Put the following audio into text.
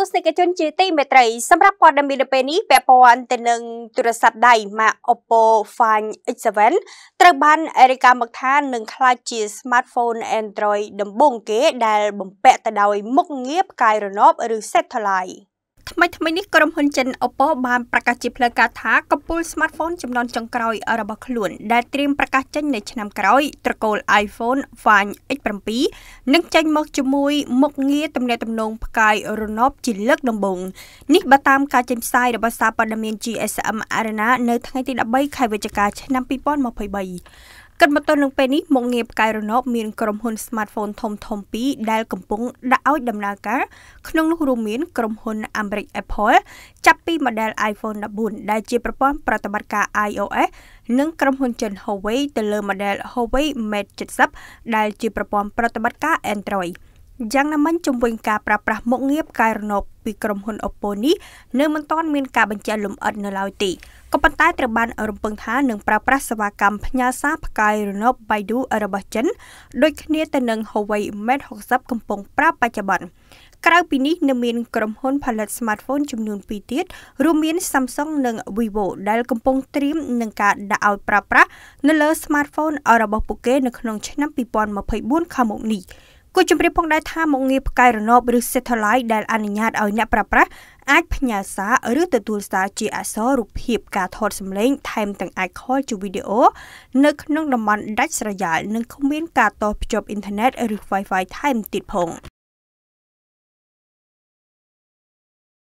ទស្សនិកជនជាទីមេត្រីសម្រាប់ព័ត៌មាននៅពេលនេះពាក់ព័ន្ធទៅនឹងទូរស័ព្ទដៃម៉ាក Oppo Find X7 ត្រូវបានអេរីកាមកថានឹងក្លាយជា smartphone Android ដំបូងគេដែលបំពាក់ទៅដោយមុខងារផ្កាយរណបឬ satellite ថ្មីថ្មីនេះក្រុមហ៊ុនចិន Oppo បានប្រកាសជាផ្លូវការថាកំពូល smartphone ចំនួនចុងក្រោយរបស់ខ្លួន ដែលត្រៀមប្រកាសចេញនៅឆ្នាំក្រោយ ត្រកូល iPhone Fine X7 នឹងចេញមកជាមួយមុខងារទំនាក់ទំនងផ្កាយរណបជាលើកដំបូងនេះបើតាមការចេញផ្សាយរបស់សារព័ត៌មាន GSM Arena នៅថ្ងៃទី13ខែវិច្ឆិកាឆ្នាំ2023គិតមកទល់នឹងពេលនេះមុខងារផ្កាយរណបមានក្រុមហ៊ុន smartphone ធំធំពីរដែលកំពុងដាក់ឲ្យដំណើរការ ក្នុងនោះរួមមានក្រុមហ៊ុន Amric Apple ចាប់ពី model iPhone 14ដែលជាប្រព័ន្ធប្រតិបត្តិការ iOS និង ក្រុមហ៊ុនចិន Huawei ទៅលើ model Huawei Mate 70ដែល ជាប្រព័ន្ធប្រតិបត្តិការ Android យ៉ាងណាមិញជំវិញការប្រើប្រាស់មុខងារផ្កាយរណបពីក្រុមហ៊ុន Oppo នេះនៅមិនទាន់មានការបញ្ជាក់លម្អិតនៅឡើយទេ។ក៏ប៉ុន្តែត្រូវបានរំពឹងថានឹងប្រើប្រាស់សេវាកម្មផ្ញើសារផ្កាយរណប Baidu របស់ចិនដូចគ្នាទៅនឹង Huawei Mate 60កំពុងប្រើបច្ចុប្បន្នក្រៅពីនេះនៅមានក្រុមហ៊ុនផលិត smartphone ចំនួន2ទៀតរួមមាន Samsung និង Vivo ដែលកំពុងត្រៀមនឹងការដាក់ឲ្យប្រើប្រាស់នៅលើ smartphone របស់ពួកគេនៅក្នុងឆ្នាំ2024ខាងមុខនេះ។គូជំរាបផងដែរថាមុខងារផ្កាយរណបឬ satellite ដែលអនុញ្ញាតឲ្យអ្នកប្រើប្រាស់អាចផ្ញើសារឬទទួលសារជាអក្សររូបភាពការថតសម្លេងថែមទាំងអាចខលជាវីដេអូនៅក្នុងតំបន់ដាច់ស្រយាលនិងគ្មានការតភ្ជាប់អ៊ីនធឺណិតឬ Wi-Fi ថែមទៀតផង។